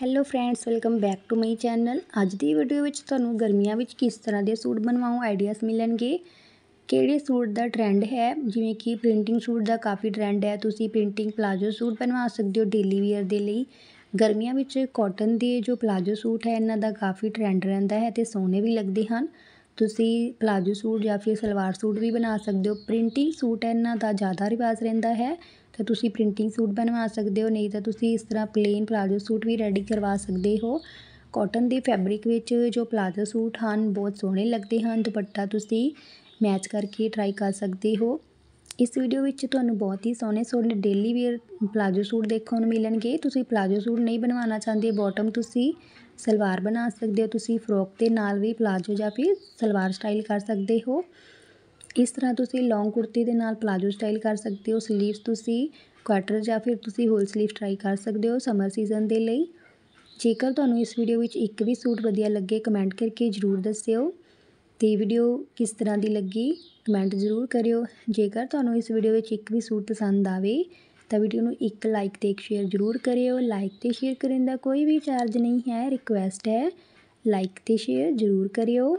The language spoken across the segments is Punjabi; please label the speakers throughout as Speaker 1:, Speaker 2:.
Speaker 1: hello friends welcome back to my channel ਅੱਜ ਦੀ ਵੀਡੀਓ ਵਿੱਚ ਤੁਹਾਨੂੰ ਗਰਮੀਆਂ ਵਿੱਚ ਕਿਸ ਤਰ੍ਹਾਂ ਦੇ ਸੂਟ ਬਣਵਾਉਂ ਆਈਡੀਆਸ ਮਿਲਣਗੇ ਕਿਹੜੇ ਸੂਟ ਦਾ ਟ੍ਰੈਂਡ ਹੈ ਜਿਵੇਂ ਕਿ ਪ੍ਰਿੰਟਿੰਗ ਸੂਟ ਦਾ ਕਾਫੀ ਟ੍ਰੈਂਡ ਹੈ ਤੁਸੀਂ ਪ੍ਰਿੰਟਿੰਗ ਪਲਾਜੋ ਸੂਟ ਬਣਵਾ ਸਕਦੇ ਹੋ ਡੇਲੀ ਵੇਅਰ ਦੇ ਲਈ ਗਰਮੀਆਂ ਵਿੱਚ ਕਾਟਨ ਦੇ ਜੋ ਪਲਾਜੋ ਸੂਟ ਹੈ ਇਹਨਾਂ ਦਾ ਕਾਫੀ ਟ੍ਰੈਂਡ ਰਹਿੰਦਾ ਹੈ ਤੇ ਸੋਹਣੇ ਵੀ ਲੱਗਦੇ ਹਨ ਤੁਸੀਂ ਪਲਾਜੋ ਸੂਟ ਜਾਂ ਫਿਰ ਸਲਵਾਰ ਸੂਟ ਵੀ ਬਣਾ ਸਕਦੇ ਹੋ ਪ੍ਰਿੰਟਿੰਗ ਸੂਟ ਇਹਨਾਂ ਦਾ ਜ਼ਿਆਦਾ ਰਿਵਾਜ਼ ਰਹਿੰਦਾ ਹੈ ਤਾਂ ਤੁਸੀਂ ਪ੍ਰਿੰਟਿੰਗ ਸੂਟ ਬਣਵਾ ਸਕਦੇ ਹੋ ਨਹੀਂ ਤਾਂ ਤੁਸੀਂ ਇਸ ਤਰ੍ਹਾਂ ਪਲੇਨ ਪਲਾਜੋ ਸੂਟ ਵੀ ਰੈਡੀ ਕਰਵਾ ਸਕਦੇ ਹੋ ਕਾਟਨ ਦੇ ਫੈਬਰਿਕ ਵਿੱਚ ਜੋ ਪਲਾਜੋ ਸੂਟ ਹਨ ਬਹੁਤ ਸੋਹਣੇ ਲੱਗਦੇ ਹਨ ਦੁਪੱਟਾ ਤੁਸੀਂ ਮੈਚ ਕਰਕੇ ਟਰਾਈ ਕਰ ਸਕਦੇ ਹੋ ਇਸ ਵੀਡੀਓ ਵਿੱਚ ਤੁਹਾਨੂੰ ਬਹੁਤ ਹੀ ਸੋਹਣੇ ਸੋਹਣੇ ਡੇਲੀ ਵੇਅਰ ਪਲਾਜੋ ਸੂਟ ਦੇਖਣ ਨੂੰ ਮਿਲਣਗੇ ਤੁਸੀਂ ਪਲਾਜੋ ਸੂਟ ਨਹੀਂ ਬਣਵਾਉਣਾ ਚਾਹੁੰਦੇ ਬਾਟਮ ਤੁਸੀਂ ਸਲਵਾਰ ਬਣਾ ਸਕਦੇ ਹੋ ਤੁਸੀਂ ਫਰੋਕ ਦੇ ਨਾਲ ਵੀ ਪਲਾਜੋ ਜਾਂ ਫਿਰ ਸਲਵਾਰ ਸਟਾਈਲ ਕਰ ਸਕਦੇ ਹੋ ਇਸ ਤਰ੍ਹਾਂ ਤੁਸੀਂ ਲੌਂਗ ਕੁੜਤੀ ਦੇ ਨਾਲ ਪਲਾਜੋ ਸਟਾਈਲ ਕਰ ਸਕਦੇ ਹੋ ਸਲੀਵਸ ਤੁਸੀਂ ਕੁਆਟਰ ਜਾਂ ਫਿਰ ਤੁਸੀਂ ਹੋਲ ਸਲੀਵ ਟਰਾਈ ਕਰ ਸਕਦੇ ਹੋ ਸਮਰ ਸੀਜ਼ਨ ਦੇ ਲਈ ਜੇਕਰ ਤੁਹਾਨੂੰ ਇਸ ਵੀਡੀਓ ਵਿੱਚ ਇੱਕ ਵੀ ਸੂਟ ਵਧੀਆ ਲੱਗੇ ਕਮੈਂਟ ਕਰਕੇ ਜ਼ਰੂਰ ਦੱਸਿਓ ਤੇ ਵੀਡੀਓ ਕਿਸ ਤਰ੍ਹਾਂ ਦੀ ਲੱਗੀ ਕਮੈਂਟ ਜ਼ਰੂਰ ਕਰਿਓ ਜੇਕਰ ਤੁਹਾਨੂੰ ਇਸ ਵੀਡੀਓ ਵਿੱਚ ਇੱਕ ਵੀ ਸੂਟ ਪਸੰਦ ਆਵੇ ਤਾਂ ਵੀਡੀਓ ਨੂੰ ਇੱਕ ਲਾਈਕ ਤੇ ਇੱਕ ਸ਼ੇਅਰ ਜ਼ਰੂਰ ਕਰਿਓ ਲਾਈਕ ਤੇ ਸ਼ੇਅਰ ਕਰਨ ਦਾ ਕੋਈ ਵੀ ਚਾਰਜ ਨਹੀਂ ਹੈ ਰਿਕੁਐਸਟ ਹੈ ਲਾਈਕ ਤੇ ਸ਼ੇਅਰ ਜ਼ਰੂਰ ਕਰਿਓ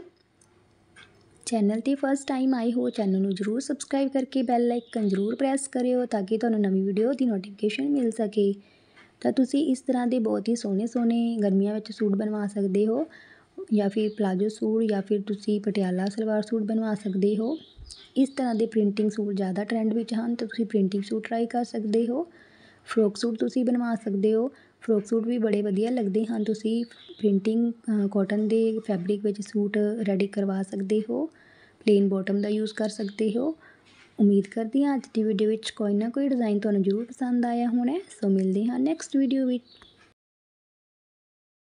Speaker 1: ਚੈਨਲ ਤੇ ਫਸਟ ਟਾਈਮ ਆਏ ਹੋ ਚੈਨਲ ਨੂੰ ਜ਼ਰੂਰ ਸਬਸਕ੍ਰਾਈਬ ਕਰਕੇ ਬੈਲ ਆਈਕਨ ਜ਼ਰੂਰ ਪ੍ਰੈਸ ਕਰਿਓ ਤਾਂ ਕਿ ਤੁਹਾਨੂੰ ਨਵੀਂ ਵੀਡੀਓ ਦੀ ਨੋਟੀਫਿਕੇਸ਼ਨ ਮਿਲ ਸਕੇ ਤਾਂ ਤੁਸੀਂ ਇਸ ਤਰ੍ਹਾਂ ਦੇ ਬਹੁਤ ਹੀ ਸੋਹਣੇ ਸੋਹਣੇ ਗਰਮੀਆਂ ਵਿੱਚ ਸੂਟ ਬਣਵਾ ਸਕਦੇ ਹੋ ਜਾਂ ਫਿਰ ਪਲਾਜੋ ਸੂਟ ਜਾਂ ਫਿਰ ਤੁਸੀਂ ਪਟਿਆਲਾ ਸਲਵਾਰ ਸੂਟ ਬਣਵਾ ਸਕਦੇ ਹੋ ਇਸ ਤਰ੍ਹਾਂ ਦੇ ਪ੍ਰਿੰਟਿੰਗ ਸੂਟ ਜ਼ਿਆਦਾ ਟ੍ਰੈਂਡ ਵਿੱਚ ਹਨ ਤਾਂ ਤੁਸੀਂ ਪ੍ਰਿੰਟਿੰਗ ਸੂਟ ਟਰਾਈ ਕਰ ਸਕਦੇ ਹੋ ਫਰੋਕ ਸੂਟ ਤੁਸੀਂ ਬਣਵਾ ਸਕਦੇ ਹੋ ਫਰੋਕ ਸੂਟ ਵੀ ਬੜੇ ਵਧੀਆ ਲੱਗਦੇ ਹਨ ਤੁਸੀਂ ਪ੍ਰਿੰਟਿੰਗ ਕਾਟਨ ਦੇ ਫੈਬਰਿਕ ਵਿੱਚ ਸੂਟ ਰੈਡੀ ਕਰਵਾ ਸਕਦੇ ਹੋ ਪਲੇਨ ਬੋਟਮ ਦਾ ਯੂਜ਼ ਕਰ ਸਕਦੇ ਹੋ ਉਮੀਦ ਕਰਦੀ ਹਾਂ ਅੱਜ ਦੀ ਵੀਡੀਓ ਵਿੱਚ ਕੋਈ ਨਾ ਕੋਈ ਡਿਜ਼ਾਈਨ ਤੁਹਾਨੂੰ ਜ਼ਰੂਰ ਪਸੰਦ ਆਇਆ ਹੋਣਾ ਸੋ ਮਿਲਦੇ ਹਾਂ ਨੈਕਸਟ ਵੀਡੀਓ ਵਿੱਚ